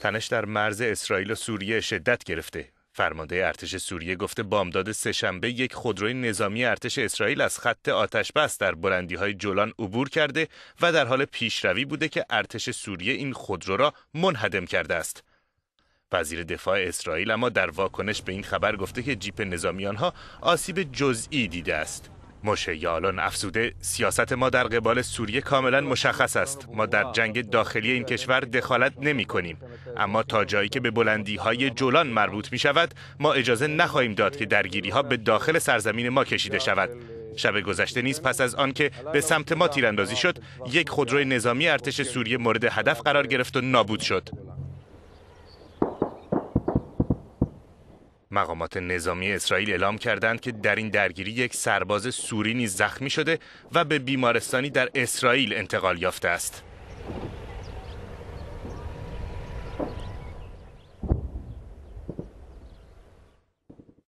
تنش در مرز اسرائیل و سوریه شدت گرفته فرمانده ارتش سوریه گفته بامداد سهشنبه یک خودروی نظامی ارتش اسرائیل از خط آتشبس در برندی های جولان عبور کرده و در حال پیشروی بوده که ارتش سوریه این خودرو را منهدم کرده است. وزیر دفاع اسرائیل اما در واکنش به این خبر گفته که جیپ نظامیان ها آسیب جزئی دیده است. مشه یالون افزوده سیاست ما در قبال سوریه کاملا مشخص است ما در جنگ داخلی این کشور دخالت نمی کنیم اما تا جایی که به بلندی های جولان مربوط می شود ما اجازه نخواهیم داد که درگیری ها به داخل سرزمین ما کشیده شود شب گذشته نیز پس از آن که به سمت ما تیراندازی شد یک خودروی نظامی ارتش سوریه مورد هدف قرار گرفت و نابود شد مقامات نظامی اسرائیل اعلام کردند که در این درگیری یک سرباز سوری نیز زخمی شده و به بیمارستانی در اسرائیل انتقال یافته است.